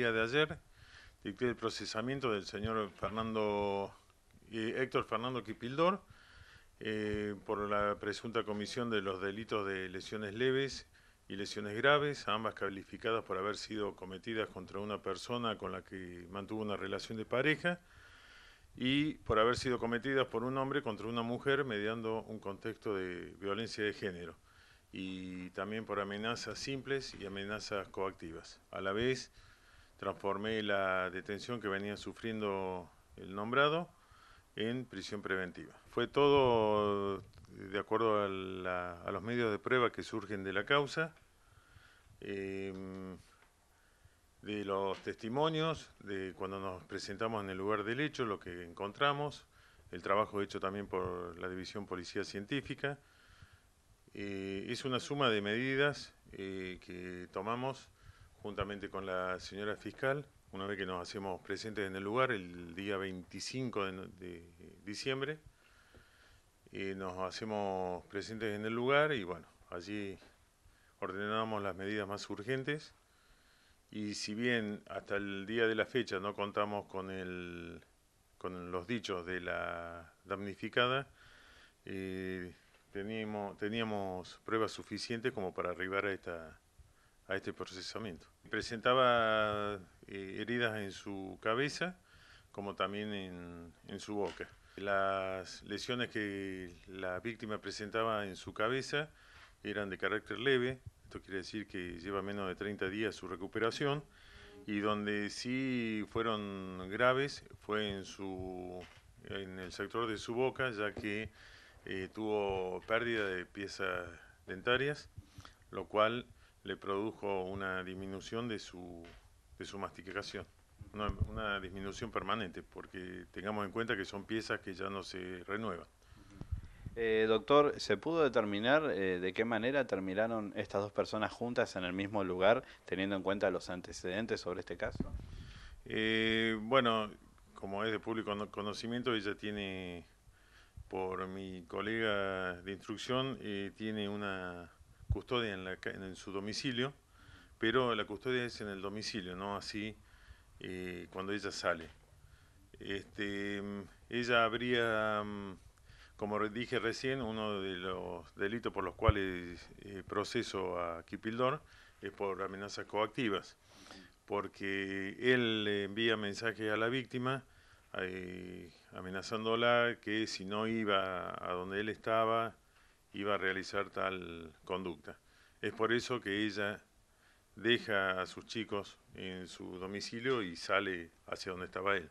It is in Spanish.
de ayer dicté el procesamiento del señor Fernando, Héctor Fernando Quipildor eh, por la presunta comisión de los delitos de lesiones leves y lesiones graves, ambas calificadas por haber sido cometidas contra una persona con la que mantuvo una relación de pareja y por haber sido cometidas por un hombre contra una mujer mediando un contexto de violencia de género y también por amenazas simples y amenazas coactivas. A la vez, transformé la detención que venía sufriendo el nombrado en prisión preventiva. Fue todo de acuerdo a, los medios de prueba que surgen de la causa, em, de los testimonios, de cuando nos presentamos en el lugar del hecho, lo que encontramos, el trabajo hecho también por la División Policía Científica. Eh, es una suma de medidas eh, que tomamos juntamente con la señora fiscal, una vez que nos hacemos presentes en el lugar, el día 25 de, eh, diciembre, y eh, nos hacemos presentes en el lugar y bueno, allí ordenamos las medidas más urgentes y si bien hasta el día de la fecha no contamos con, el, con los dichos de la damnificada, eh, teníamos, teníamos pruebas suficientes como para arribar a esta a este procesamiento. Presentaba eh, heridas en su cabeza como también en, su boca. Las lesiones que la víctima presentaba en su cabeza eran de carácter leve, esto quiere decir que lleva menos de 30 días su recuperación, y donde sí fueron graves fue en, su, en el sector de su boca, ya que eh, tuvo pérdida de piezas dentarias, lo cual le produjo una disminución de su, de su masticación, una, disminución permanente, porque tengamos en cuenta que son piezas que ya no se renuevan. Eh, doctor, ¿se pudo determinar eh, de qué manera terminaron estas dos personas juntas en el mismo lugar, teniendo en cuenta los antecedentes sobre este caso? Eh, bueno, como es de público conocimiento, ella tiene, por mi colega de instrucción, tiene una custodia en, su domicilio, pero la custodia es en el domicilio, no así eh, cuando ella sale. Este, ella habría, mm, como dije recién, uno de los delitos por los cuales eh, proceso a Kipildor es por amenazas coactivas, porque él envía mensajes a la víctima eh, amenazándola que si no iba a donde él estaba, iba a realizar tal conducta. Es por eso que ella deja a sus chicos en su domicilio y sale hacia donde estaba él.